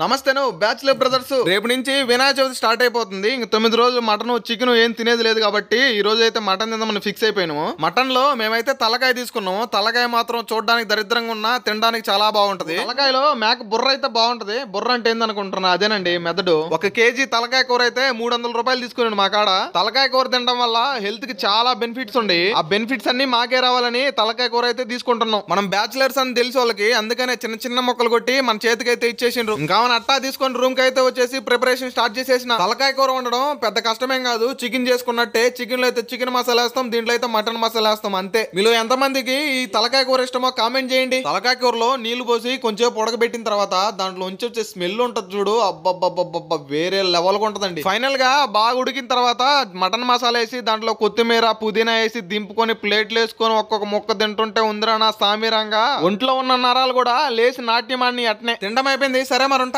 నమస్తే నువ్వు bachelor brothers రేపు నుంచి వినాయక చవితి స్టార్ట్ అయిపోతుంది ఇంక తొమ్మిది రోజులు మటన్ చికెన్ ఏం తినేది లేదు కాబట్టి ఈ రోజు అయితే మటన్ తిందామని ఫిక్స్ అయిపోయినాము మటన్ లో మేమైతే తలకాయ తీసుకున్నాము తలకాయ మాత్రం చూడడానికి దరిద్రంగా ఉన్నా తినడానికి చాలా బాగుంటది తలకాయలో మేక బుర్ర అయితే బాగుంటది బుర్ర అంటే ఏందనుకుంటున్నా అదేనండి మెదడు ఒక కేజీ తలకాయ కూర అయితే మూడు వందల రూపాయలు తీసుకున్నాను మా కాడ తలకాయ కూర తినడం వల్ల హెల్త్ కి చాలా బెనిఫిట్స్ ఉండి ఆ బెనిఫిట్స్ అన్ని మాకే రావాలని తలకాయ కూర అయితే తీసుకుంటున్నాం మనం బ్యాచులర్స్ అని తెలిసి వాళ్ళకి అందుకనే చిన్న చిన్న మొక్కలు కొట్టి మన చేతికైతే ఇచ్చేసిండ్రు ఇంకా ఆమెను అట్టా తీసుకొని రూమ్ కి అయితే వచ్చేసి ప్రిపరేషన్ స్టార్ట్ చేసేసిన తలకాయ కూర ఉండడం పెద్ద కష్టమేం కాదు చికెన్ చేసుకున్నట్టే చికెన్ లో అయితే చికెన్ మసాలా వేస్తాం దీంట్లో అయితే మటన్ మసాలా వేస్తాం అంతే మీలో ఎంత మందికి ఈ తలకాయ కూర ఇష్టమో కామెంట్ చేయండి తలకాయ కూరలో నీళ్లు పోసి కొంచెం ఉడకబెట్టిన తర్వాత దాంట్లో ఉంచి వచ్చే స్మెల్ ఉంటది చూడు అబ్బబ్బబ్బబ్బ వేరే లెవెల్ ఉంటదండి ఫైనల్ గా బాగా ఉడికిన తర్వాత మటన్ మసాలా వేసి దాంట్లో కొత్తిమీర పుదీనా వేసి దింపుకొని ప్లేట్లు వేసుకొని ఒక్కొక్క ముక్క తింటుంటే ఉందిరా నా సామీరంగా ఒంట్లో ఉన్న నరాలు కూడా లేచి నాట్యమాన్ని అట్నే తినడం అయిపోయింది సరే మరి